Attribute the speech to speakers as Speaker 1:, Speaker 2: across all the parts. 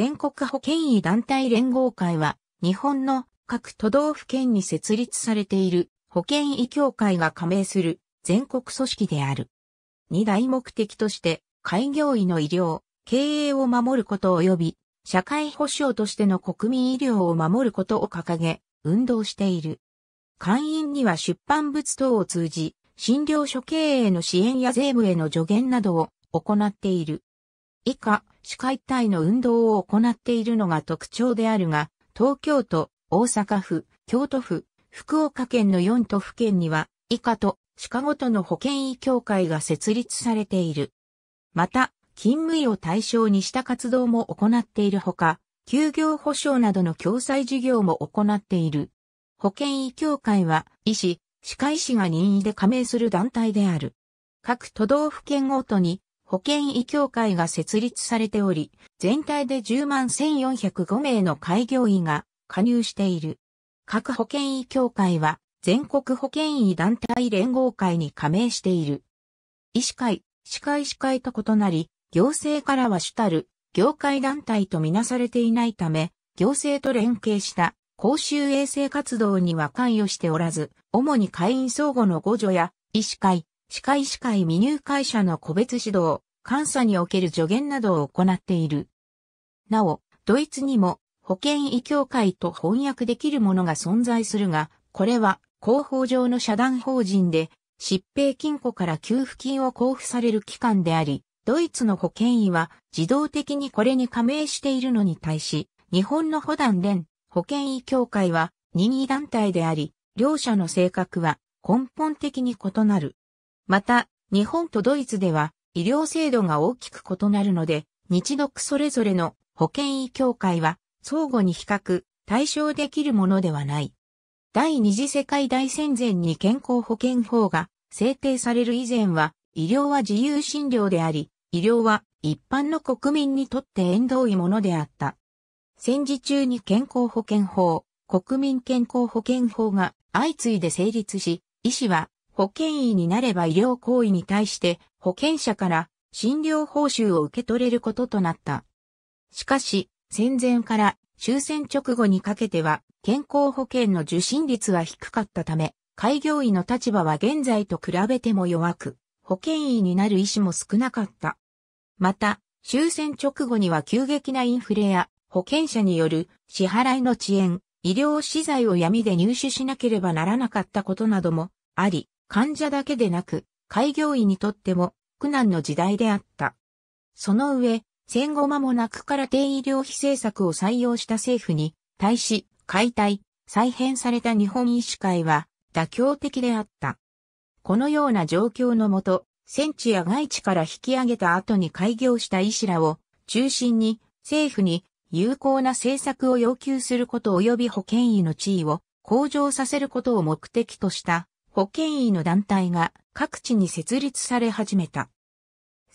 Speaker 1: 全国保険医団体連合会は、日本の各都道府県に設立されている保険医協会が加盟する全国組織である。二大目的として、開業医の医療、経営を守ること及び、社会保障としての国民医療を守ることを掲げ、運動している。会員には出版物等を通じ、診療所経営の支援や税務への助言などを行っている。以下、市会体の運動を行っているのが特徴であるが、東京都、大阪府、京都府、福岡県の4都府県には、以下と、鹿ごとの保健医協会が設立されている。また、勤務医を対象にした活動も行っているほか、休業保障などの共済事業も行っている。保健医協会は、医師、歯科医師が任意で加盟する団体である。各都道府県ごとに保健医協会が設立されており、全体で10万1405名の開業医が加入している。各保健医協会は全国保健医団体連合会に加盟している。医師会、歯科医師会と異なり、行政からは主たる業界団体とみなされていないため、行政と連携した公衆衛生活動には関与しておらず、主に会員相互の互助や医師会、歯科医師会未入会者の個別指導、監査における助言などを行っている。なお、ドイツにも保険医協会と翻訳できるものが存在するが、これは広報上の社団法人で疾病金庫から給付金を交付される機関であり、ドイツの保険医は自動的にこれに加盟しているのに対し、日本の保団連保険医協会は任意団体であり、両者の性格は根本的に異なる。また、日本とドイツでは医療制度が大きく異なるので、日独それぞれの保健医協会は相互に比較、対象できるものではない。第二次世界大戦前に健康保険法が制定される以前は、医療は自由診療であり、医療は一般の国民にとって縁遠いものであった。戦時中に健康保険法、国民健康保険法が相次いで成立し、医師は保険医になれば医療行為に対して保険者から診療報酬を受け取れることとなった。しかし、戦前から終戦直後にかけては健康保険の受診率は低かったため、開業医の立場は現在と比べても弱く、保険医になる医師も少なかった。また、終戦直後には急激なインフレや保険者による支払いの遅延、医療資材を闇で入手しなければならなかったことなどもあり、患者だけでなく、開業医にとっても苦難の時代であった。その上、戦後間もなくから低医療費政策を採用した政府に対し、解体、再編された日本医師会は妥協的であった。このような状況のもと、戦地や外地から引き上げた後に開業した医師らを中心に政府に有効な政策を要求すること及び保健医の地位を向上させることを目的とした保健医の団体が各地に設立され始めた。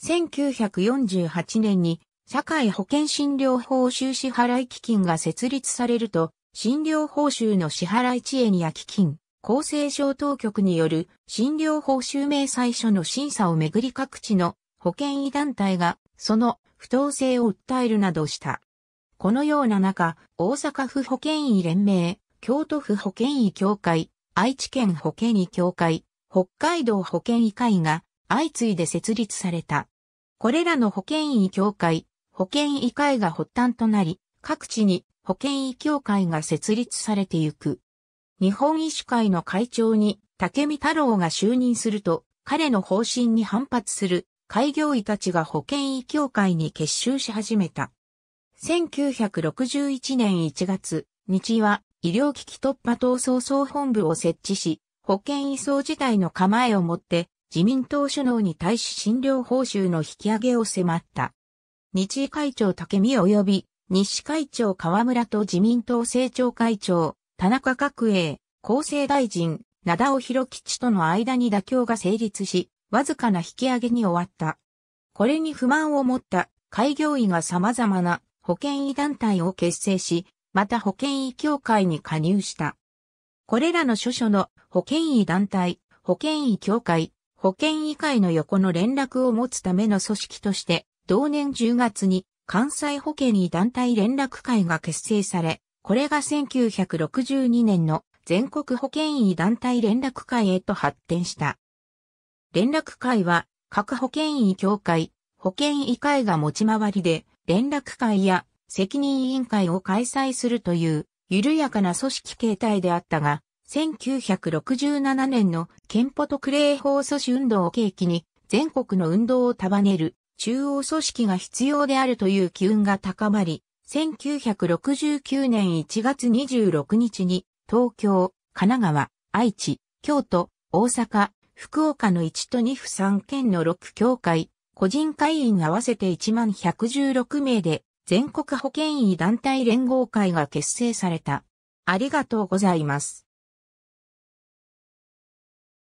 Speaker 1: 1948年に社会保険診療報酬支払い基金が設立されると、診療報酬の支払い知恵にや基金、厚生省当局による診療報酬明細書の審査をめぐり各地の保険医団体がその不当性を訴えるなどした。このような中、大阪府保険医連盟、京都府保険医協会、愛知県保健医協会、北海道保健医会が相次いで設立された。これらの保健医協会、保健医会が発端となり、各地に保健医協会が設立されてゆく。日本医師会の会長に竹見太郎が就任すると、彼の方針に反発する開業医たちが保健医協会に結集し始めた。1961年1月、日は医療危機突破闘争総本部を設置し、保健移送自体の構えをもって、自民党首脳に対し診療報酬の引き上げを迫った。日医会長竹見及び、西会長河村と自民党政調会長、田中角栄、厚生大臣、灘尾博吉との間に妥協が成立し、わずかな引き上げに終わった。これに不満を持った開業医が様々な保険医団体を結成し、また保険医協会に加入した。これらの諸書の保険医団体、保険医協会、保険医会の横の連絡を持つための組織として、同年10月に関西保険医団体連絡会が結成され、これが1962年の全国保険医団体連絡会へと発展した。連絡会は各保険医協会、保険医会が持ち回りで、連絡会や責任委員会を開催するという緩やかな組織形態であったが、1967年の憲法特例法阻止運動を契機に全国の運動を束ねる中央組織が必要であるという機運が高まり、1969年1月26日に東京、神奈川、愛知、京都、大阪、福岡の1と2府3県の6協会、個人会員合わせて1116名で全国保健医団体連合会が結成された。ありがとうございます。